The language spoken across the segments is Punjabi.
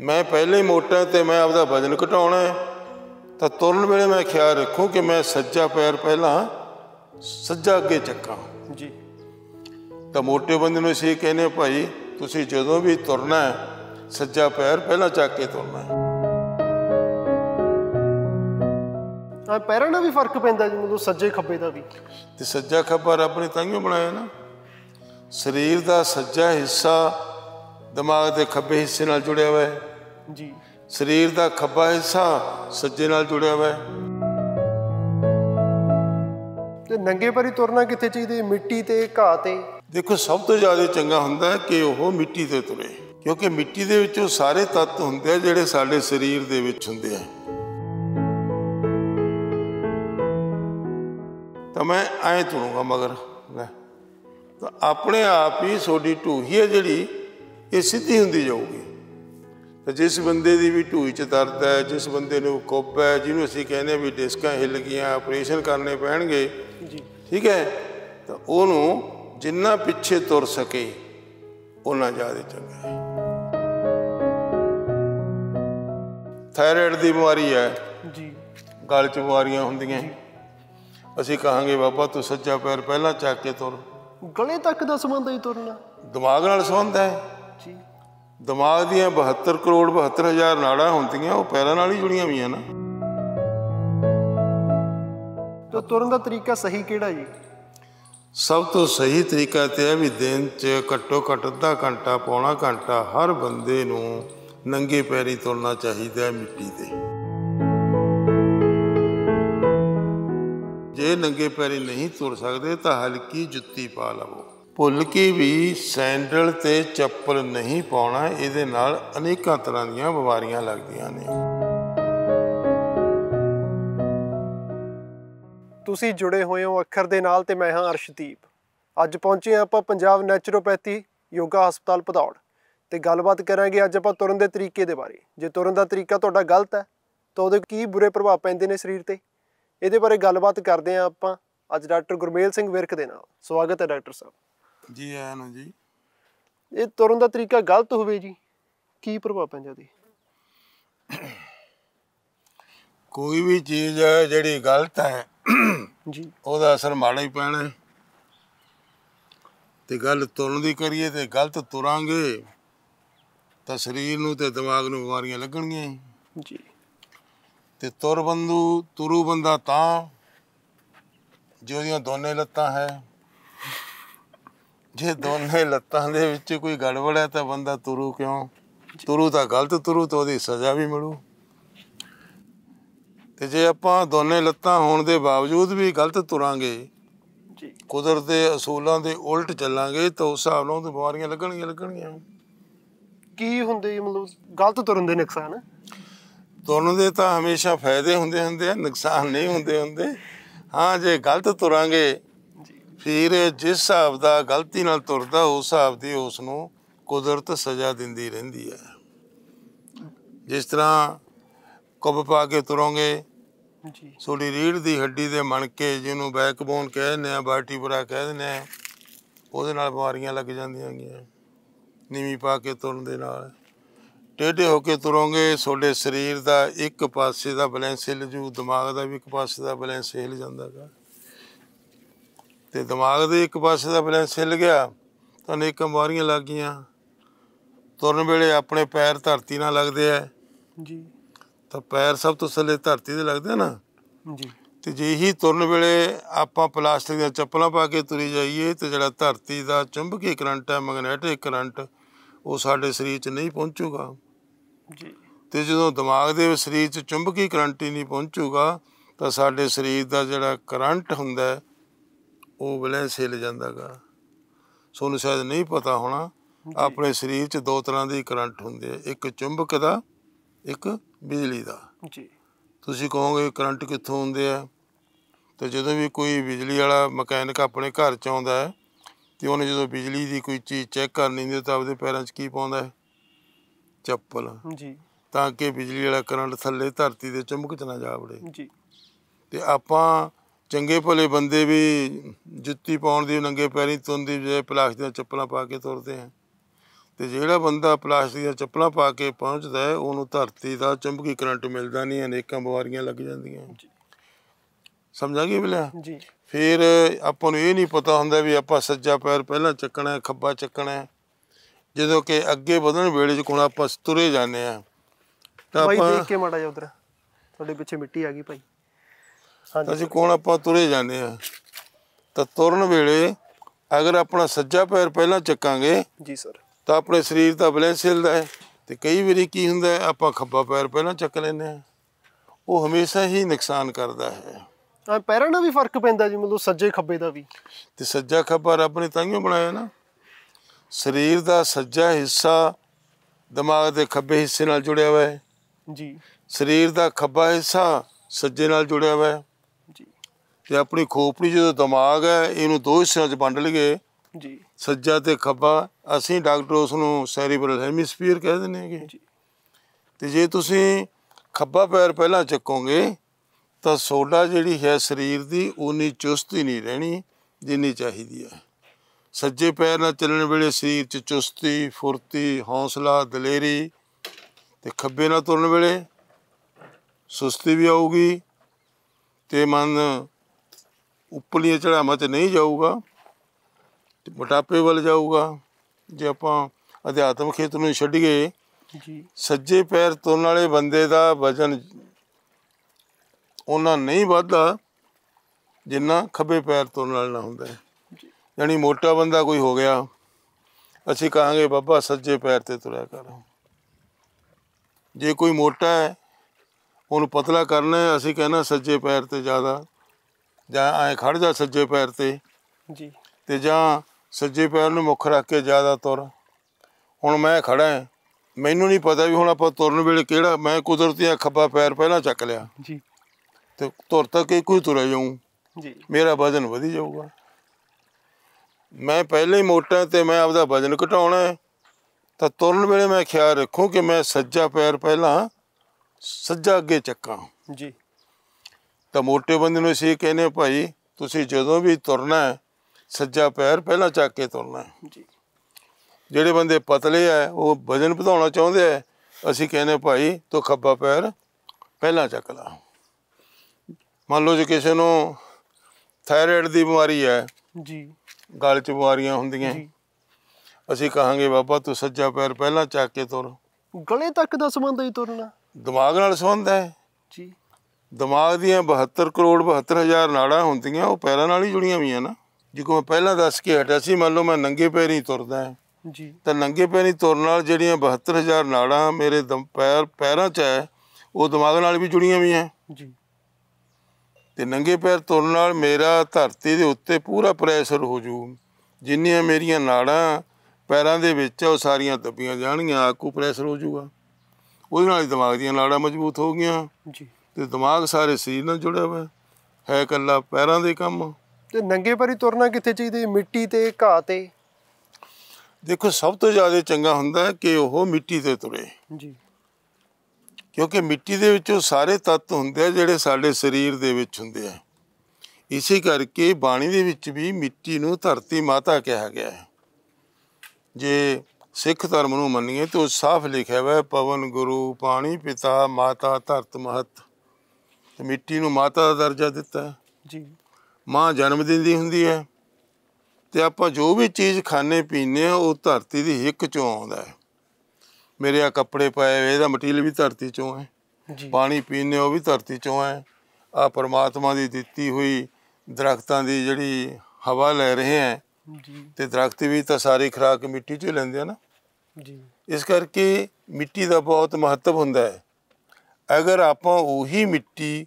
ਮੈਂ ਪਹਿਲੇ ਹੀ ਮੋਟਾ ਤੇ ਮੈਂ ਆਪਦਾ ਵਜਨ ਘਟਾਉਣਾ ਹੈ ਤਾਂ ਤੁਰਨ ਵੇਲੇ ਮੈਂ ਖਿਆਲ ਰੱਖੂ ਕਿ ਮੈਂ ਸੱਜਾ ਪੈਰ ਪਹਿਲਾਂ ਸੱਜਾ ਅੱਗੇ ਚੱਕਾਂ ਜੀ ਤਾਂ ਮੋਟੇ ਬੰਦੇ ਨੂੰ ਸੀ ਕਹਿੰਦੇ ਭਾਈ ਤੁਸੀਂ ਜਦੋਂ ਵੀ ਤੁਰਨਾ ਸੱਜਾ ਪੈਰ ਪਹਿਲਾਂ ਚੱਕ ਕੇ ਤੁਰਨਾ ਤਾਂ ਪੈਰਾਂ ਦਾ ਵੀ ਫਰਕ ਪੈਂਦਾ ਜੀ ਮਤਲਬ ਸੱਜੇ ਖੱਬੇ ਦਾ ਵੀ ਤੇ ਸੱਜਾ ਖੱਬਾ ਰੱਬ ਨੇ ਤਾਂ ਹੀ ਬਣਾਇਆ ਨਾ ਸਰੀਰ ਦਾ ਸੱਜਾ ਹਿੱਸਾ ਦਿਮਾਗ ਦੇ ਖੱਬੇ ਹਿੱਸੇ ਨਾਲ ਜੁੜਿਆ ਹੋਇਆ ਹੈ ਜੀ ਸਰੀਰ ਦਾ ਖੱਬਾ ਹਿੱਸਾ ਸੱਜੇ ਨਾਲ ਜੁੜਿਆ ਹੋਇਆ ਹੈ ਤੇ ਨੰਗੇ ਪੈਰੀ ਤੁਰਨਾ ਕਿੱਥੇ ਚਾਹੀਦਾ ਹੈ ਮਿੱਟੀ ਤੇ ਘਾਹ ਤੇ ਦੇਖੋ ਸਭ ਤੋਂ ਜ਼ਿਆਦਾ ਚੰਗਾ ਹੁੰਦਾ ਹੈ ਕਿ ਉਹ ਮਿੱਟੀ ਤੇ ਤੁਰੇ ਕਿਉਂਕਿ ਮਿੱਟੀ ਦੇ ਵਿੱਚੋਂ ਸਾਰੇ ਤੱਤ ਹੁੰਦੇ ਆ ਜਿਹੜੇ ਸਾਡੇ ਸਰੀਰ ਦੇ ਵਿੱਚ ਹੁੰਦੇ ਆ ਤਾਂ ਮੈਂ ਐਂ ਤੁਰੂੰਗਾ ਮਗਰ ਤਾਂ ਆਪਣੇ ਆਪ ਹੀ ਸੋਡੀ ਢੂਹੀ ਹੈ ਜਿਹੜੀ ਇਹ ਸਿੱਧੀ ਹੁੰਦੀ ਜਾਊਗੀ ਤੇ ਜਿਸ ਬੰਦੇ ਦੀ ਵੀ ਢੂਈ ਚ ਦਰਦ ਹੈ ਜਿਸ ਬੰਦੇ ਨੂੰ ਕੁੱਪ ਹੈ ਜਿਹਨੂੰ ਅਸੀਂ ਕਹਿੰਦੇ ਵੀ ਡਿਸਕਾਂ ਹਿੱਲ ਗਈਆਂ ਆਪਰੇਸ਼ਨ ਕਰਨੇ ਪੈਣਗੇ ਜੀ ਠੀਕ ਹੈ ਤਾਂ ਉਹਨੂੰ ਜਿੰਨਾ ਪਿੱਛੇ ਤੁਰ ਸਕੇ ਉਹਨਾਂ ਜ਼ਿਆਦਾ ਚੰਗਾ ਹੈ ਥਾਇਰਾਇਡ ਦੀ ਬਿਮਾਰੀ ਹੈ ਜੀ ਗਲ ਚ ਬਿਮਾਰੀਆਂ ਹੁੰਦੀਆਂ ਅਸੀਂ ਕਹਾਂਗੇ ਬਾਬਾ ਤੂੰ ਸੱਜਾ ਪੈਰ ਪਹਿਲਾਂ ਚੱਕ ਕੇ ਤੁਰ ਗਲੇ ਤੱਕ ਦਾ ਸੰਬੰਧ ਹੀ ਤੁਰਨਾ ਦਿਮਾਗ ਨਾਲ ਸੰਬੰਧ ਹੈ ਜੀ ਦਿਮਾਗ ਦੀਆਂ 72 ਕਰੋੜ 72 ਹਜ਼ਾਰ ਨਾੜਾਂ ਹੁੰਦੀਆਂ ਉਹ ਪੈਰਾਂ ਨਾਲ ਹੀ ਜੁੜੀਆਂ ਹੋਈਆਂ ਨਾ ਤਾਂ ਤੁਰਨ ਦਾ ਤਰੀਕਾ ਸਹੀ ਕਿਹੜਾ ਜੀ ਸਭ ਤੋਂ ਸਹੀ ਤਰੀਕਾ ਤੇ ਹੈ ਵੀ ਦਿਨ 'ਚ ਘੱਟੋ ਘੱਟ ਅੱਧਾ ਘੰਟਾ ਪੌਣਾ ਘੰਟਾ ਹਰ ਬੰਦੇ ਨੂੰ ਨੰਗੇ ਪੈਰੀ ਤੁਰਨਾ ਚਾਹੀਦਾ ਹੈ ਮਿੱਟੀ ਤੇ ਜੇ ਨੰਗੇ ਪੈਰੀ ਨਹੀਂ ਤੁਰ ਸਕਦੇ ਤਾਂ ਹਲਕੀ ਜੁੱਤੀ ਪਾ ਲਵੋ ਭੁੱਲ ਕੇ ਵੀ ਸੈਂਡਲ ਤੇ ਚੱਪਲ ਨਹੀਂ ਪਾਉਣਾ ਇਹਦੇ ਨਾਲ ਅਨੇਕਾਂ ਤਰ੍ਹਾਂ ਦੀਆਂ ਬਿਮਾਰੀਆਂ ਲੱਗਦੀਆਂ ਨੇ ਤੁਸੀਂ ਜੁੜੇ ਹੋਏ ਹੋ ਅੱਖਰ ਦੇ ਨਾਲ ਤੇ ਮੈਂ ਹਾਂ ਅਰਸ਼ਦੀਪ ਅੱਜ ਪਹੁੰਚੇ ਹਾਂ ਆਪਾਂ ਪੰਜਾਬ ਨੈਚੁਰੋਪੈਥੀ ਯੋਗਾ ਹਸਪਤਾਲ ਪਧੌੜ ਤੇ ਗੱਲਬਾਤ ਕਰਾਂਗੇ ਅੱਜ ਆਪਾਂ ਤੁਰਨ ਦੇ ਤਰੀਕੇ ਦੇ ਬਾਰੇ ਜੇ ਤੁਰਨ ਦਾ ਤਰੀਕਾ ਤੁਹਾਡਾ ਗਲਤ ਹੈ ਤਾਂ ਉਹਦੇ ਕੀ ਬੁਰੇ ਪ੍ਰਭਾਵ ਪੈਂਦੇ ਨੇ ਸਰੀਰ ਤੇ ਇਹਦੇ ਬਾਰੇ ਗੱਲਬਾਤ ਕਰਦੇ ਆਂ ਆਪਾਂ ਅੱਜ ਡਾਕਟਰ ਗੁਰਮੇਲ ਸਿੰਘ ਵਿਰਖ ਦੇ ਨਾਲ ਸਵਾਗਤ ਹੈ ਡਾਕਟਰ ਸਾਹਿਬ ਜੀ ਆਇਆਂ ਨੂੰ ਜੀ ਇਹ ਤੁਰਨ ਦਾ ਤਰੀਕਾ ਗਲਤ ਹੋਵੇ ਜੀ ਕੀ ਪ੍ਰਭਾਵ ਪੈਂਦਾ ਦੀ ਕੋਈ ਵੀ ਚੀਜ਼ ਹੈ ਜਿਹੜੀ ਗਲਤ ਹੈ ਜੀ ਉਹਦਾ ਅਸਰ ਮਾੜਾ ਹੀ ਪੈਣਾ ਤੇ ਗੱਲ ਤੁਰਨ ਦੀ ਕਰੀਏ ਤੇ ਗਲਤ ਤੁਰਾਂਗੇ ਤਾਂ ਸਰੀਰ ਨੂੰ ਤੇ ਦਿਮਾਗ ਨੂੰ ਬਿਮਾਰੀਆਂ ਲੱਗਣਗੀਆਂ ਜੀ ਤੇ ਤੁਰ ਬੰਦੂ ਤੁਰੂ ਬੰਦਾ ਤਾਂ ਜਿਹੜੀਆਂ ਦੋਨੇ ਲੱਤਾਂ ਹੈ ਜੇ ਦੋਨੇ ਲੱਤਾਂ ਦੇ ਵਿੱਚ ਕੋਈ ਗੜਬੜ ਹੈ ਤਾਂ ਬੰਦਾ ਤੁਰੂ ਕਿਉਂ ਤੁਰੂ ਤਾਂ ਗਲਤ ਤੁਰੂ ਤਾਂ ਉਹਦੀ ਸਜ਼ਾ ਵੀ ਮਿਲੂ ਤੇ ਜੇ ਆਪਾਂ ਦੋਨੇ ਲੱਤਾਂ ਹੋਣ ਦੇ ਬਾਵਜੂਦ ਵੀ ਗਲਤ ਤੁਰਾਂਗੇ ਜੀ ਕੁਦਰਤ ਦੇ ਅਸੂਲਾਂ ਦੇ ਉਲਟ ਚੱਲਾਂਗੇ ਤਾਂ ਉਸ ਹਿਸਾਬ ਨਾਲ ਉਹਨੂੰ ਬਿਮਾਰੀਆਂ ਲੱਗਣਗੀਆਂ ਲੱਗਣਗੀਆਂ ਕੀ ਹੁੰਦੇ ਮਤਲਬ ਗਲਤ ਤੁਰਨ ਦੇ ਨੁਕਸਾਨ ਤੁਰਨ ਦੇ ਤਾਂ ਹਮੇਸ਼ਾ ਫਾਇਦੇ ਹੁੰਦੇ ਹੁੰਦੇ ਆ ਨੁਕਸਾਨ ਨਹੀਂ ਹੁੰਦੇ ਹੁੰਦੇ ਹਾਂ ਜੇ ਗਲਤ ਤੁਰਾਂਗੇ ਫਿਰ ਜਿਸ ਹਿਸਾਬ ਦਾ ਗਲਤੀ ਨਾਲ ਤੁਰਦਾ ਉਸ ਹਿਸਾਬ ਦੀ ਉਸ ਨੂੰ ਕੁਦਰਤ ਸਜ਼ਾ ਦਿੰਦੀ ਰਹਿੰਦੀ ਹੈ ਜਿਸ ਤਰ੍ਹਾਂ ਕੁੱਬ ਪਾ ਕੇ ਤੁਰੋਗੇ ਜੀ ਸੋਡੀ ਰੀੜ ਦੀ ਹੱਡੀ ਦੇ ਮਣ ਕੇ ਜਿਹਨੂੰ ਬੈਕਬੋਨ ਕਹਿੰਦੇ ਆ ਬਾਟੀਪੁਰਾ ਕਹਿੰਦੇ ਆ ਉਹਦੇ ਨਾਲ ਬਿਮਾਰੀਆਂ ਲੱਗ ਜਾਂਦੀਆਂ ਹੈਗੀਆਂ ਨੀਵੀਂ ਪਾ ਕੇ ਤੁਰਨ ਦੇ ਨਾਲ ਟੇਢੇ ਹੋ ਕੇ ਤੁਰੋਗੇ ਤੁਹਾਡੇ ਸਰੀਰ ਦਾ ਇੱਕ ਪਾਸੇ ਦਾ ਬੈਲੈਂਸ ਹਿੱਲ ਜੂ ਦਿਮਾਗ ਦਾ ਵੀ ਇੱਕ ਪਾਸੇ ਦਾ ਬੈਲੈਂਸ ਹਿੱਲ ਜਾਂਦਾਗਾ ਤੇ ਦਿਮਾਗ ਦੇ ਇੱਕ ਪਾਸੇ ਦਾ ਬੈਲੈਂਸ ਹਿੱਲ ਗਿਆ ਤਾਂ ਨੇਕਾਂ ਬਾਰੀਆਂ ਲੱਗ ਗਈਆਂ ਤੁਰਨ ਵੇਲੇ ਆਪਣੇ ਪੈਰ ਧਰਤੀ ਨਾਲ ਲੱਗਦੇ ਆ ਜੀ ਤਾਂ ਪੈਰ ਸਭ ਤੋਂ ਥੱਲੇ ਧਰਤੀ ਦੇ ਲੱਗਦੇ ਨਾ ਜੀ ਤੇ ਜੇ ਹੀ ਤੁਰਨ ਵੇਲੇ ਆਪਾਂ ਪਲਾਸਟਿਕ ਦੀਆਂ ਚੱਪਲਾਂ ਪਾ ਕੇ ਤੁਰੀ ਜਾਈਏ ਤੇ ਜਿਹੜਾ ਧਰਤੀ ਦਾ ਚੁੰਬਕੀ ਕਰੰਟ ਹੈ ਮੈਗਨੇਟਿਕ ਕਰੰਟ ਉਹ ਸਾਡੇ ਸਰੀਰ 'ਚ ਨਹੀਂ ਪਹੁੰਚੂਗਾ ਜੀ ਤੇ ਜਦੋਂ ਦਿਮਾਗ ਦੇ ਸਰੀਰ 'ਚ ਚੁੰਬਕੀ ਕਰੰਟ ਹੀ ਨਹੀਂ ਪਹੁੰਚੂਗਾ ਤਾਂ ਸਾਡੇ ਸਰੀਰ ਦਾ ਜਿਹੜਾ ਕਰੰਟ ਹੁੰਦਾ ਉਹ ਬਲੈਂਸ ਹਿੱਲ ਜਾਂਦਾਗਾ ਸੋਨੂੰ ਸ਼ਾਇਦ ਨਹੀਂ ਪਤਾ ਹੋਣਾ ਆਪਣੇ ਸਰੀਰ 'ਚ ਦੋ ਤਰ੍ਹਾਂ ਦੀ ਕਰੰਟ ਹੁੰਦੀ ਹੈ ਇੱਕ ਚੁੰਬਕ ਦਾ ਇੱਕ ਬਿਜਲੀ ਦਾ ਜੀ ਤੁਸੀਂ ਕਹੋਗੇ ਕਰੰਟ ਕਿੱਥੋਂ ਹੁੰਦੇ ਆ ਤੇ ਜਦੋਂ ਵੀ ਕੋਈ ਬਿਜਲੀ ਵਾਲਾ ਮਕੈਨਿਕ ਆਪਣੇ ਘਰ 'ਚ ਆਉਂਦਾ ਹੈ ਤੇ ਉਹਨੇ ਜਦੋਂ ਬਿਜਲੀ ਦੀ ਕੋਈ ਚੀਜ਼ ਚੈੱਕ ਕਰਨੀ ਹੁੰਦੀ ਤਾਂ ਆਪਦੇ ਪੈਰਾਂ 'ਚ ਕੀ ਪਾਉਂਦਾ ਹੈ ਚੱਪਲ ਜੀ ਤਾਂ ਕਿ ਬਿਜਲੀ ਵਾਲਾ ਕਰੰਟ ਥੱਲੇ ਧਰਤੀ ਦੇ ਚੁੰਬਕ 'ਚ ਨਾ ਜਾ ਵੜੇ ਜੀ ਤੇ ਆਪਾਂ ਚੰਗੇ ਭਲੇ ਬੰਦੇ ਵੀ ਜੁੱਤੀ ਪਾਉਣ ਦੀ ਨੰਗੇ ਪੈਰੀ ਤੁੰਨ ਦੀ ਜੇ ਪਲਾਸਟਿਕ ਦੀਆਂ ਚੱਪਲਾਂ ਪਾ ਕੇ ਤੁਰਦੇ ਆ ਤੇ ਜਿਹੜਾ ਬੰਦਾ ਪਲਾਸਟਿਕ ਦੀਆਂ ਚੱਪਲਾਂ ਪਾ ਕੇ ਪਹੁੰਚਦਾ ਹੈ ਉਹਨੂੰ ਧਰਤੀ ਦਾ ਚੁੰਬਕੀ ਕਰੰਟ ਮਿਲਦਾ ਨਹੀਂ ਅਨੇਕਾਂ ਬਿਮਾਰੀਆਂ ਲੱਗ ਜਾਂਦੀਆਂ ਸਮਝ ਆ ਗਈ ਬਿਲਿਆ ਜੀ ਫਿਰ ਆਪਾਂ ਨੂੰ ਇਹ ਨਹੀਂ ਪਤਾ ਹੁੰਦਾ ਵੀ ਆਪਾਂ ਸੱਜਾ ਪੈਰ ਪਹਿਲਾਂ ਚੱਕਣਾ ਹੈ ਖੱਬਾ ਚੱਕਣਾ ਹੈ ਜਦੋਂ ਕਿ ਅੱਗੇ ਵਧਣ ਵੇਲੇ ਚ ਕੋਣ ਆਪਾਂ ਤੁਰੇ ਜਾਂਦੇ ਆ ਤਾਂ ਆਪਾਂ ਦੇਖ ਕੇ ਮਾੜਾ ਜਿਹਾ ਉਧਰ ਤੁਹਾਡੇ ਪਿੱਛੇ ਮਿੱਟੀ ਆ ਗਈ ਭਾਈ ਅਸੀਂ ਕੋਣ ਆਪਾਂ ਤੁਰੇ ਜਾਂਦੇ ਆ ਤਾਂ ਤੁਰਨ ਵੇਲੇ ਅਗਰ ਆਪਣਾ ਸੱਜਾ ਪੈਰ ਪਹਿਲਾਂ ਚੱਕਾਂਗੇ ਜੀ ਸਰ ਤਾਂ ਆਪਣੇ ਸਰੀਰ ਦਾ ਬੈਲੈਂਸ ਹਿਲਦਾ ਹੈ ਤੇ ਕਈ ਵਾਰੀ ਕੀ ਹੁੰਦਾ ਆਪਾਂ ਖੱਬਾ ਪੈਰ ਪਹਿਲਾਂ ਚੱਕ ਲੈਂਦੇ ਆ ਉਹ ਹਮੇਸ਼ਾ ਹੀ ਨੁਕਸਾਨ ਕਰਦਾ ਹੈ ਤਾਂ ਪੈਰਾਂ ਦਾ ਵੀ ਫਰਕ ਪੈਂਦਾ ਜੀ ਮਤਲਬ ਸੱਜੇ ਖੱਬੇ ਦਾ ਵੀ ਤੇ ਸੱਜਾ ਖੱਬਾ ਰੱਬ ਨੇ ਤਾਂ ਹੀ ਬਣਾਇਆ ਨਾ ਸਰੀਰ ਦਾ ਸੱਜਾ ਹਿੱਸਾ ਦਿਮਾਗ ਦੇ ਖੱਬੇ ਹਿੱਸੇ ਨਾਲ ਜੁੜਿਆ ਹੋਇਆ ਹੈ ਜੀ ਸਰੀਰ ਦਾ ਖੱਬਾ ਹਿੱਸਾ ਸੱਜੇ ਨਾਲ ਜੁੜਿਆ ਹੋਇਆ ਹੈ ਤੇ ਆਪਣੀ ਖੋਪੜੀ ਜਿਹਦਾ ਦਿਮਾਗ ਹੈ ਇਹਨੂੰ ਦੋ ਹਿੱਸਿਆਂ 'ਚ ਵੰਡ ਲਈਏ ਜੀ ਸੱਜਾ ਤੇ ਖੱਬਾ ਅਸੀਂ ਡਾਕਟਰ ਉਸ ਨੂੰ ਸੈਰੀਬਰਲ ਹੈਮਿਸਫੀਅਰ ਕਹਿ ਦਿੰਦੇ ਹਾਂ ਜੀ ਤੇ ਜੇ ਤੁਸੀਂ ਖੱਬਾ ਪੈਰ ਪਹਿਲਾਂ ਚੱਕੋਗੇ ਤਾਂ ਸੋਡਾ ਜਿਹੜੀ ਹੈ ਸਰੀਰ ਦੀ ਉਨੀ ਚੁਸਤੀ ਨਹੀਂ ਰਹਿਣੀ ਜਿੰਨੀ ਚਾਹੀਦੀ ਹੈ ਸੱਜੇ ਪੈਰ ਨਾਲ ਚੱਲਣ ਵੇਲੇ ਸਰੀਰ 'ਚ ਚੁਸਤੀ ਫੁਰਤੀ ਹੌਸਲਾ ਦਲੇਰੀ ਤੇ ਖੱਬੇ ਨਾਲ ਤੁਰਨ ਵੇਲੇ ਸੁਸਤੀ ਵੀ ਆਊਗੀ ਤੇ ਮਨ ਉੱਪਰਲੀਆਂ ਚੜਾਵਾਂ ਤੇ ਨਹੀਂ ਜਾਊਗਾ ਤੇ ਮੋਟਾਪੇ ਵੱਲ ਜਾਊਗਾ ਜੇ ਆਪਾਂ ਅਧਿਆਤਮ ਖੇਤ ਨੂੰ ਛੱਡੀਏ ਜੀ ਸੱਜੇ ਪੈਰ ਤੁਰਨ ਵਾਲੇ ਬੰਦੇ ਦਾ ਵਜਨ ਉਹਨਾਂ ਨਹੀਂ ਵੱਧਦਾ ਜਿੰਨਾ ਖੱਬੇ ਪੈਰ ਤੁਰਨ ਨਾਲ ਹੁੰਦਾ ਹੈ ਯਾਨੀ ਮੋਟਾ ਬੰਦਾ ਕੋਈ ਹੋ ਗਿਆ ਅਸੀਂ ਕਹਾਂਗੇ ਬਾਬਾ ਸੱਜੇ ਪੈਰ ਤੇ ਤੁਰਿਆ ਕਰ ਜੇ ਕੋਈ ਮੋਟਾ ਹੈ ਉਹਨੂੰ ਪਤਲਾ ਕਰਨਾ ਹੈ ਅਸੀਂ ਕਹਿੰਨਾ ਸੱਜੇ ਪੈਰ ਤੇ ਜ਼ਿਆਦਾ ਜਾਂ ਐ ਖੜ ਜਾ ਸੱਜੇ ਪੈਰ ਤੇ ਜੀ ਤੇ ਜਾਂ ਸੱਜੇ ਪੈਰ ਨੂੰ ਮੁੱਖ ਰੱਖ ਕੇ ਜ਼ਿਆਦਾ ਤੁਰ ਹੁਣ ਮੈਂ ਖੜਾ ਮੈਨੂੰ ਨਹੀਂ ਪਤਾ ਵੀ ਹੁਣ ਆਪਾਂ ਤੁਰਨ ਵੇਲੇ ਕਿਹੜਾ ਮੈਂ ਕੁਦਰਤੀ ਆ ਖੱਬਾ ਪੈਰ ਪਹਿਲਾਂ ਚੱਕ ਲਿਆ ਜੀ ਤੇ ਤੁਰ ਤੱਕ ਕੋਈ ਤੁਰਿਆ ਜਾਊ ਜੀ ਮੇਰਾ ਵਜ਼ਨ ਵਧੀ ਜਾਊਗਾ ਮੈਂ ਪਹਿਲੇ ਹੀ ਮੋਟਾ ਤੇ ਮੈਂ ਆਪਦਾ ਵਜ਼ਨ ਘਟਾਉਣਾ ਤਾਂ ਤੁਰਨ ਵੇਲੇ ਮੈਂ ਖਿਆਲ ਰੱਖੂ ਕਿ ਮੈਂ ਸੱਜਾ ਪੈਰ ਪਹਿਲਾਂ ਸੱਜਾ ਅੱਗੇ ਚੱਕਾਂ ਜੀ ਤਾਂ ਮੋਟੇ ਬੰਦੇ ਨੂੰ ਸੀ ਕਹਿੰਦੇ ਭਾਈ ਤੁਸੀਂ ਜਦੋਂ ਵੀ ਤੁਰਨਾ ਸੱਜਾ ਪੈਰ ਪਹਿਲਾਂ ਚੱਕ ਕੇ ਤੁਰਨਾ ਜੀ ਜਿਹੜੇ ਬੰਦੇ ਪਤਲੇ ਆ ਉਹ ਵਜਨ ਵਧਾਉਣਾ ਚਾਹੁੰਦੇ ਆ ਅਸੀਂ ਕਹਿੰਦੇ ਭਾਈ ਤੂੰ ਖੱਬਾ ਪੈਰ ਪਹਿਲਾਂ ਚੱਕ ਲਾ ਮੰਨ ਲਓ ਜੇ ਕਿਸੇ ਨੂੰ ਥਾਇਰਾਇਡ ਦੀ ਬਿਮਾਰੀ ਹੈ ਜੀ ਗਲ 'ਚ ਬਿਮਾਰੀਆਂ ਹੁੰਦੀਆਂ ਅਸੀਂ ਕਹਾਂਗੇ ਬਾਬਾ ਤੂੰ ਸੱਜਾ ਪੈਰ ਪਹਿਲਾਂ ਚੱਕ ਕੇ ਤੁਰ ਗਲੇ ਤੱਕ ਦਾ ਸੰਬੰਧ ਹੀ ਤੁਰਨਾ ਦਿਮਾਗ ਨਾਲ ਸੰਬੰਧ ਹੈ ਜੀ ਦਿਮਾਗ ਦੀਆਂ 72 ਕਰੋੜ 72 ਹਜ਼ਾਰ ਨਾੜਾਂ ਹੁੰਦੀਆਂ ਉਹ ਪੈਰਾਂ ਨਾਲ ਹੀ ਜੁੜੀਆਂ ਹੋਈਆਂ ਨਾ ਜੇ ਮੈਂ ਪਹਿਲਾਂ ਦੱਸ ਕੇ ਹਟਿਆ ਸੀ ਮੰਨ ਲਓ ਮੈਂ ਨੰਗੇ ਪੈਰ ਹੀ ਤੁਰਦਾ ਹਾਂ ਜੀ ਤਾਂ ਨੰਗੇ ਪੈਰ ਹੀ ਤੁਰਨ ਨਾਲ ਜਿਹੜੀਆਂ 72000 ਨਾੜਾਂ ਮੇਰੇ ਦਮ ਪੈਰ ਪੈਰਾਂ 'ਚ ਹੈ ਉਹ ਦਿਮਾਗ ਨਾਲ ਵੀ ਜੁੜੀਆਂ ਹੋਈਆਂ ਜੀ ਤੇ ਨੰਗੇ ਪੈਰ ਤੁਰਨ ਨਾਲ ਮੇਰਾ ਧਰਤੀ ਦੇ ਉੱਤੇ ਪੂਰਾ ਪ੍ਰੈਸ਼ਰ ਹੋ ਜੂ ਜਿੰਨੀਆਂ ਮੇਰੀਆਂ ਨਾੜਾਂ ਪੈਰਾਂ ਦੇ ਵਿੱਚ ਉਹ ਸਾਰੀਆਂ ਦੱਬੀਆਂ ਜਾਣਗੀਆਂ ਆਕੂ ਪ੍ਰੈਸ਼ਰ ਹੋ ਜੂਗਾ ਉਹਦੇ ਨਾਲ ਦਿਮਾਗ ਦੀਆਂ ਨਾੜਾਂ ਮਜ਼ਬੂਤ ਹੋ ਗਈਆਂ ਜੀ ਤੇ ਦਿਮਾਗ ਸਾਰੇ ਸਰੀਰ ਨਾਲ ਜੁੜਿਆ ਹੋਇਆ ਹੈ ਕੱਲਾ ਪੈਰਾਂ ਦੇ ਕੰਮ ਤੇ ਨੰਗੇ ਪੈਰੀ ਤੁਰਨਾ ਕਿੱਥੇ ਚਾਹੀਦੇ ਮਿੱਟੀ ਤੇ ਘਾਹ ਤੇ ਦੇਖੋ ਸਭ ਤੋਂ ਜ਼ਿਆਦਾ ਚੰਗਾ ਹੁੰਦਾ ਕਿ ਉਹ ਮਿੱਟੀ ਤੇ ਤੁਰੇ ਜੀ ਕਿਉਂਕਿ ਮਿੱਟੀ ਦੇ ਵਿੱਚੋਂ ਸਾਰੇ ਤੱਤ ਹੁੰਦੇ ਆ ਜਿਹੜੇ ਸਾਡੇ ਸਰੀਰ ਦੇ ਵਿੱਚ ਹੁੰਦੇ ਆ ਇਸੇ ਕਰਕੇ ਬਾਣੀ ਦੇ ਵਿੱਚ ਵੀ ਮਿੱਟੀ ਨੂੰ ਧਰਤੀ ਮਾਤਾ ਕਿਹਾ ਗਿਆ ਹੈ ਜੇ ਸਿੱਖ ਧਰਮ ਨੂੰ ਮੰਨੀਏ ਤਾਂ ਉਹ ਸਾਫ਼ ਲਿਖਿਆ ਹੋਇਆ ਹੈ ਪਵਨ ਗੁਰੂ ਪਾਣੀ ਪਿਤਾ ਮਾਤਾ ਧਰਤ ਮਹਤ ਤੇ ਮਿੱਟੀ ਨੂੰ ਮਾਤਾ ਦਾ ਦਰਜਾ ਦਿੱਤਾ ਜੀ ਮਾਂ ਜਨਮ ਦਿੰਦੀ ਹੁੰਦੀ ਹੈ ਤੇ ਆਪਾਂ ਜੋ ਵੀ ਚੀਜ਼ ਖਾਣੇ ਪੀਣੇ ਆ ਉਹ ਧਰਤੀ ਦੀ ਹਿੱਕ ਚੋਂ ਆਉਂਦਾ ਹੈ ਮੇਰੇ ਆ ਕੱਪੜੇ ਪਾਏ ਹੋਏ ਇਹਦਾ ਮਟੀਰੀਅਲ ਵੀ ਧਰਤੀ ਚੋਂ ਹੈ ਪਾਣੀ ਪੀਣੇ ਉਹ ਵੀ ਧਰਤੀ ਚੋਂ ਹੈ ਆ ਪਰਮਾਤਮਾ ਦੀ ਦਿੱਤੀ ਹੋਈ ਦਰਖਤਾਂ ਦੀ ਜਿਹੜੀ ਹਵਾ ਲੈ ਰਹੇ ਹੈ ਤੇ ਦਰਖਤ ਵੀ ਤਾਂ ਸਾਰੀ ਖਰਾਕ ਮਿੱਟੀ ਚੋਂ ਲੈਂਦੇ ਆ ਨਾ ਜੀ ਇਸ ਕਰਕੇ ਮਿੱਟੀ ਦਾ ਬਹੁਤ ਮਹੱਤਵ ਹੁੰਦਾ ਹੈ ਅਗਰ ਆਪਾਂ ਉਹੀ ਮਿੱਟੀ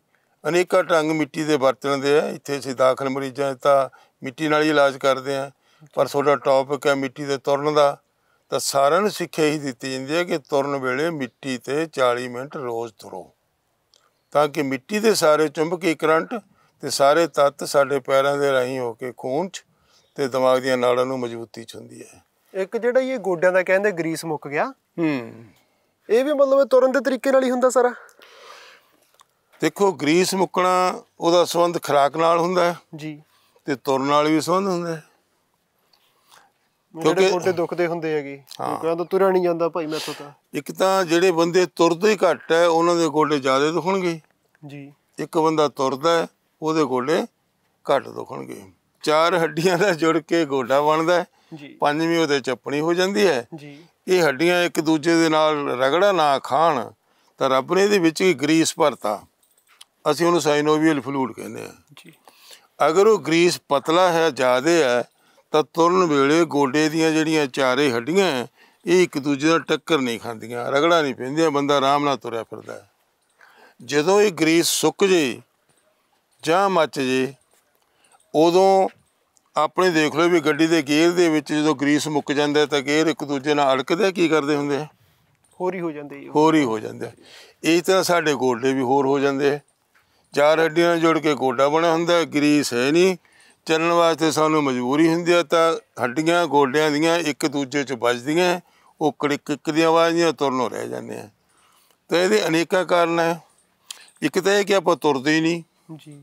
ਅਨੇਕਾਂ ਢੰਗ ਮਿੱਟੀ ਦੇ ਬਰਤਨ ਦੇ ਆ ਇੱਥੇ ਅਸੀਂ ਦਾਖਲ ਮਰੀਜ਼ਾਂ ਤਾਂ ਮਿੱਟੀ ਨਾਲ ਹੀ ਇਲਾਜ ਕਰਦੇ ਆ ਪਰ ਤੁਹਾਡਾ ਟੌਪਿਕ ਹੈ ਮਿੱਟੀ ਦੇ ਤੁਰਨ ਦਾ ਤਾਂ ਸਾਰਿਆਂ ਨੂੰ ਸਿੱਖਿਆ ਹੀ ਦਿੱਤੀ ਜਾਂਦੀ ਹੈ ਕਿ ਤੁਰਨ ਵੇਲੇ ਮਿੱਟੀ ਤੇ 40 ਮਿੰਟ ਰੋਜ਼ ਤੁਰੋ ਤਾਂ ਕਿ ਮਿੱਟੀ ਦੇ ਸਾਰੇ ਚੁੰਬਕੀ ਕਰੰਟ ਤੇ ਸਾਰੇ ਤੱਤ ਸਾਡੇ ਪੈਰਾਂ ਦੇ ਰਾਹੀਂ ਹੋ ਕੇ ਖੂਨ 'ਚ ਤੇ ਦਿਮਾਗ ਦੀਆਂ ਨਾੜਾਂ ਨੂੰ ਮਜ਼ਬੂਤੀ 'ਚ ਹੁੰਦੀ ਹੈ ਇੱਕ ਜਿਹੜਾ ਇਹ ਗੋਡਿਆਂ ਦਾ ਕਹਿੰਦੇ ਗਰੀਸ ਮੁੱਕ ਗਿਆ ਹੂੰ ਇਹ ਵੀ ਮਤਲਬ ਤੁਰਨ ਦੇ ਤਰੀਕੇ ਨਾਲ ਹੀ ਹੁੰਦਾ ਸਾਰਾ ਦੇਖੋ ਗਰੀਸ ਮੁੱਕਣਾ ਉਹਦਾ ਸੰਬੰਧ ਖਰਾਕ ਨਾਲ ਹੁੰਦਾ ਹੈ ਜੀ ਤੇ ਤੁਰਨ ਨਾਲ ਵੀ ਸੰਬੰਧ ਹੁੰਦਾ ਹੈ ਕਿਉਂਕਿ ਕੋਟੇ ਦੁਖਦੇ ਹੁੰਦੇ ਹੈਗੇ ਕਿਉਂਕਿ ਤਾਂ ਤੁਰਿਆ ਨਹੀਂ ਜਾਂਦਾ ਭਾਈ ਮੈਥੋਂ ਤਾਂ ਇੱਕ ਤਾਂ ਜਿਹੜੇ ਬੰਦੇ ਤੁਰਦੇ ਹੀ ਘੱਟ ਹੈ ਉਹਨਾਂ ਦੇ ਗੋਡੇ ਜ਼ਿਆਦਾ ਦੁਖਣਗੇ ਜੀ ਇੱਕ ਬੰਦਾ ਤੁਰਦਾ ਹੈ ਉਹਦੇ ਗੋਡੇ ਘੱਟ ਦੁਖਣਗੇ ਚਾਰ ਹੱਡੀਆਂ ਦਾ ਜੁੜ ਕੇ ਗੋਡਾ ਬਣਦਾ ਜੀ ਪੰਜਵੀਂ ਉਹਦੇ ਚੱਪਣੀ ਹੋ ਜਾਂਦੀ ਹੈ ਜੀ ਇਹ ਹੱਡੀਆਂ ਇੱਕ ਦੂਜੇ ਦੇ ਨਾਲ ਰਗੜਾ ਨਾ ਖਾਣ ਤਾਂ ਰੱਬ ਨੇ ਇਹਦੇ ਵਿੱਚ ਹੀ ਗਰੀਸ ਭਰਤਾ ਅਸੀਂ ਉਹਨੂੰ ਸਾਈਨੋਵੀਅਲ ਫਲੂਇਡ ਕਹਿੰਦੇ ਆ ਜੀ ਅਗਰ ਉਹ ਗ੍ਰੀਸ ਪਤਲਾ ਹੈ ਜ਼ਿਆਦਾ ਹੈ ਤਾਂ ਤੁਰਨ ਵੇਲੇ ਗੋਡੇ ਦੀਆਂ ਜਿਹੜੀਆਂ ਚਾਰੇ ਹੱਡੀਆਂ ਇਹ ਇੱਕ ਦੂਜੇ ਨਾਲ ਟੱਕਰ ਨਹੀਂ ਖਾਂਦੀਆਂ ਰਗੜਾ ਨਹੀਂ ਪੈਂਦੀਆਂ ਬੰਦਾ ਆਰਾਮ ਨਾਲ ਤੁਰਿਆ ਫਿਰਦਾ ਜਦੋਂ ਇਹ ਗ੍ਰੀਸ ਸੁੱਕ ਜੇ ਜਾਂ ਮੱਚ ਜੇ ਉਦੋਂ ਆਪਣੇ ਦੇਖ ਲਓ ਵੀ ਗੱਡੀ ਦੇ ਗੇਅਰ ਦੇ ਵਿੱਚ ਜਦੋਂ ਗ੍ਰੀਸ ਮੁੱਕ ਜਾਂਦਾ ਤਾਂ ਗੇਅਰ ਇੱਕ ਦੂਜੇ ਨਾਲ ਅੜਕਦੇ ਕੀ ਕਰਦੇ ਹੁੰਦੇ ਹੋਰੀ ਹੋ ਜਾਂਦੇ ਹੋਰੀ ਹੋ ਜਾਂਦੇ ਇਹ ਤਰ੍ਹਾਂ ਸਾਡੇ ਗੋਡੇ ਵੀ ਹੋਰ ਹੋ ਜਾਂਦੇ ਆ ਚਾਰ ਹੱਡੀਆਂ ਜੁੜ ਜੋੜ ਕੇ ਗੋਡਾ ਬਣਿਆ ਹੁੰਦਾ ਗਰੀਸ ਹੈ ਨਹੀਂ ਚੱਲਣ ਵਾਸਤੇ ਸਾਨੂੰ ਮਜਬੂਰੀ ਹੁੰਦੀ ਹੈ ਤਾਂ ਹੱਡੀਆਂ ਗੋਡਿਆਂ ਦੀਆਂ ਇੱਕ ਦੂਜੇ 'ਚ ਵੱਜਦੀਆਂ ਉਹ ਕੜਿਕ ਕੜਿਕ ਦੀ ਆਵਾਜ਼ ਨਹੀਂ ਹੋ ਰਹਿ ਜਾਂਦੇ ਆ ਤਾਂ ਇਹਦੇ ਅਨੇਕਾਂ ਕਾਰਨ ਹੈ ਇੱਕ ਤਾਂ ਇਹ ਕਿ ਆਪਾਂ ਤੁਰਦੇ ਹੀ ਨਹੀਂ ਜੀ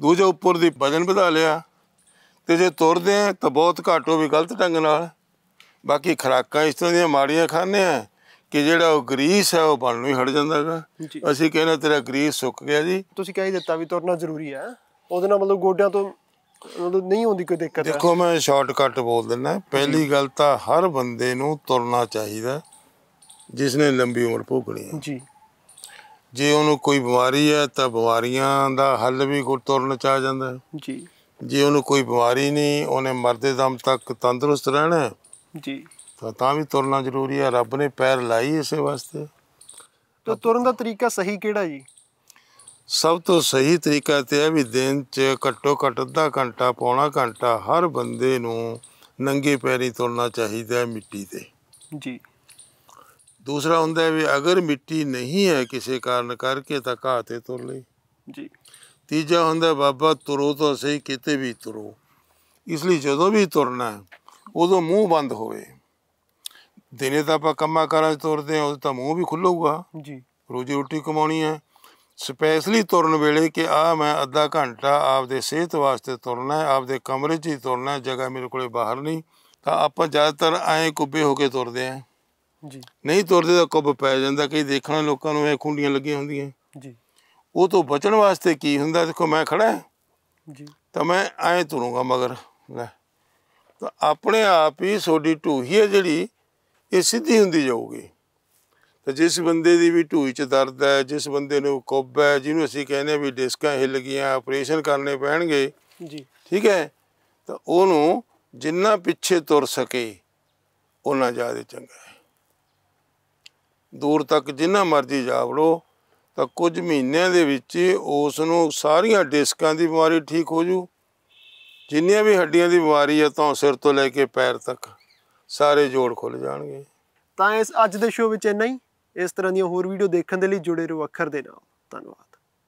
ਦੂਜਾ ਉੱਪਰ ਦੀ ਵਜਨ ਵਧਾ ਲਿਆ ਤੇ ਜੇ ਤੁਰਦੇ ਆ ਤਾਂ ਬਹੁਤ ਘੱਟ ਵੀ ਗਲਤ ਢੰਗ ਨਾਲ ਬਾਕੀ ਖਰਾਕਾਂ ਇਸ ਤਰ੍ਹਾਂ ਦੀਆਂ ਮਾੜੀਆਂ ਖਾਂਦੇ ਆ ਕਿ ਜਿਹੜਾ ਉਹ ਗਰੀਸ ਹੈ ਉਹ ਬਣ ਨੂੰ ਹੀ ਹਟ ਜਾਂਦਾ ਹੈਗਾ ਅਸੀਂ ਕਹਿੰਦੇ ਤੇਰਾ ਗਰੀਸ ਸੁੱਕ ਗਿਆ ਜੀ ਤੁਸੀਂ ਕਹਿ ਦਿੱਤਾ ਵੀ ਤੁਰਨਾ ਜ਼ਰੂਰੀ ਹੈ ਉਹਦੇ ਨਾਲ ਮਤਲਬ ਗੋਡਿਆਂ ਤੋਂ ਮਤਲਬ ਨਹੀਂ ਹੁੰਦੀ ਕੋਈ ਦਿੱਕਤ ਦੇਖੋ ਮੈਂ ਸ਼ਾਰਟਕਟ ਬੋਲ ਦਿੰਦਾ ਪਹਿਲੀ ਗੱਲ ਤਾਂ ਹਰ ਬੰਦੇ ਨੂੰ ਤੁਰਨਾ ਚਾਹੀਦਾ ਜਿਸ ਨੇ ਲੰਬੀ ਉਮਰ ਭੋਗਣੀ ਹੈ ਜੀ ਜੇ ਉਹਨੂੰ ਕੋਈ ਬਿਮਾਰੀ ਹੈ ਤਾਂ ਬਿਮਾਰੀਆਂ ਦਾ ਹੱਲ ਵੀ ਕੋ ਤੁਰਨ ਚ ਆ ਜਾਂਦਾ ਹੈ ਜੀ ਜੇ ਉਹਨੂੰ ਕੋਈ ਬਿਮਾਰੀ ਨਹੀਂ ਉਹਨੇ ਮਰਦੇ ਦਮ ਤੱਕ ਤੰਦਰੁਸਤ ਰਹਿਣਾ ਜੀ ਤਾਂ ਤਾਂ ਵੀ ਤੁਰਨਾ ਜ਼ਰੂਰੀ ਹੈ ਰੱਬ ਨੇ ਪੈਰ ਲਾਈ ਇਸੇ ਵਾਸਤੇ ਤਾਂ ਤੁਰਨ ਦਾ ਤਰੀਕਾ ਸਹੀ ਕਿਹੜਾ ਜੀ ਸਭ ਤੋਂ ਸਹੀ ਤਰੀਕਾ ਤੇ ਹੈ ਵੀ ਦਿਨ 'ਚ ਘੱਟੋ ਘੱਟ ਅੱਧਾ ਘੰਟਾ ਪੌਣਾ ਘੰਟਾ ਹਰ ਬੰਦੇ ਨੂੰ ਨੰਗੇ ਪੈਰੀ ਤੁਰਨਾ ਚਾਹੀਦਾ ਹੈ ਮਿੱਟੀ ਤੇ ਜੀ ਦੂਸਰਾ ਹੁੰਦਾ ਹੈ ਵੀ ਅਗਰ ਮਿੱਟੀ ਨਹੀਂ ਹੈ ਕਿਸੇ ਕਾਰਨ ਕਰਕੇ ਤਾਂ ਘਾਹ ਤੇ ਤੁਰ ਲਈ ਜੀ ਤੀਜਾ ਹੁੰਦਾ ਬਾਬਾ ਤੁਰੋ ਤਾਂ ਸਹੀ ਕਿਤੇ ਵੀ ਤੁਰੋ ਇਸ ਲਈ ਜਦੋਂ ਵੀ ਤੁਰਨਾ ਉਦੋਂ ਮੂੰਹ ਬੰਦ ਹੋਵੇ ਦਿਨੇ ਤਾਂ ਆਪਾਂ ਕੰਮਾਂ ਕਰਾਂ 'ਚ ਤੁਰਦੇ ਆ ਉਹ ਤਾਂ ਮੂੰਹ ਵੀ ਖੁੱਲੂਗਾ ਜੀ ਰੋਜੀ ਰੋਟੀ ਕਮਾਉਣੀ ਹੈ ਸਪੈਸ਼ਲੀ ਤੁਰਨ ਵੇਲੇ ਕਿ ਆ ਮੈਂ ਅੱਧਾ ਘੰਟਾ ਆਪਦੇ ਸਿਹਤ ਵਾਸਤੇ ਤੁਰਨਾ ਹੈ ਆਪਦੇ ਕਮਰੇ 'ਚ ਹੀ ਤੁਰਨਾ ਹੈ ਜਗ੍ਹਾ ਮੇਰੇ ਕੋਲੇ ਬਾਹਰ ਨਹੀਂ ਤਾਂ ਆਪਾਂ ਜ਼ਿਆਦਾਤਰ ਐਂ ਕੁੱਬੇ ਹੋ ਕੇ ਤੁਰਦੇ ਆ ਜੀ ਨਹੀਂ ਤੁਰਦੇ ਤਾਂ ਕੁੱਬ ਪੈ ਜਾਂਦਾ ਕਈ ਦੇਖਣਾ ਲੋਕਾਂ ਨੂੰ ਐ ਖੁੰਡੀਆਂ ਲੱਗੀਆਂ ਹੁੰਦੀਆਂ ਜੀ ਉਹ ਤੋਂ ਬਚਣ ਵਾਸਤੇ ਕੀ ਹੁੰਦਾ ਦੇਖੋ ਮੈਂ ਖੜਾ ਜੀ ਤਾਂ ਮੈਂ ਐਂ ਤੁਰੂੰਗਾ ਮਗਰ ਲੈ ਤਾਂ ਆਪਣੇ ਆਪ ਹੀ ਸੋਡੀ ਢੂਹੀ ਹੈ ਜਿਹੜੀ ਇਹ ਸਿੱਧੀ ਹੁੰਦੀ ਜਾਊਗੀ ਤੇ ਜਿਸ ਬੰਦੇ ਦੀ ਵੀ ਢੂਈ 'ਚ ਦਰਦ ਹੈ ਜਿਸ ਬੰਦੇ ਨੂੰ ਕੁੱਬ ਹੈ ਜਿਹਨੂੰ ਅਸੀਂ ਕਹਿੰਦੇ ਵੀ ਡਿਸਕਾਂ ਹਿੱਲ ਗਈਆਂ ਆਪਰੇਸ਼ਨ ਕਰਨੇ ਪੈਣਗੇ ਜੀ ਠੀਕ ਹੈ ਤਾਂ ਉਹਨੂੰ ਜਿੰਨਾ ਪਿੱਛੇ ਤੁਰ ਸਕੇ ਉਹਨਾਂ ਜ਼ਿਆਦਾ ਚੰਗਾ ਹੈ ਦੂਰ ਤੱਕ ਜਿੰਨਾ ਮਰਜ਼ੀ ਜਾ ਵੜੋ ਤਾਂ ਕੁਝ ਮਹੀਨਿਆਂ ਦੇ ਵਿੱਚ ਉਸ ਨੂੰ ਸਾਰੀਆਂ ਡਿਸਕਾਂ ਦੀ ਬਿਮਾਰੀ ਠੀਕ ਹੋ ਜੂ ਜਿੰਨੀਆਂ ਵੀ ਹੱਡੀਆਂ ਦੀ ਬਿਮਾਰੀ ਹੈ ਤਾਂ ਸਿਰ ਤੋਂ ਲੈ ਕੇ ਪੈਰ ਤੱਕ ਸਾਰੇ ਜੋੜ ਖੁੱਲ ਜਾਣਗੇ ਤਾਂ ਇਸ ਅੱਜ ਦੇ ਸ਼ੋਅ ਵਿੱਚ ਇੰਨਾ ਹੀ ਇਸ ਤਰ੍ਹਾਂ ਦੀਆਂ ਹੋਰ ਵੀਡੀਓ ਦੇਖਣ ਦੇ ਲਈ ਜੁੜੇ ਰਹੋ ਅੱਖਰ ਦੇ ਨਾਲ ਧੰਨਵਾਦ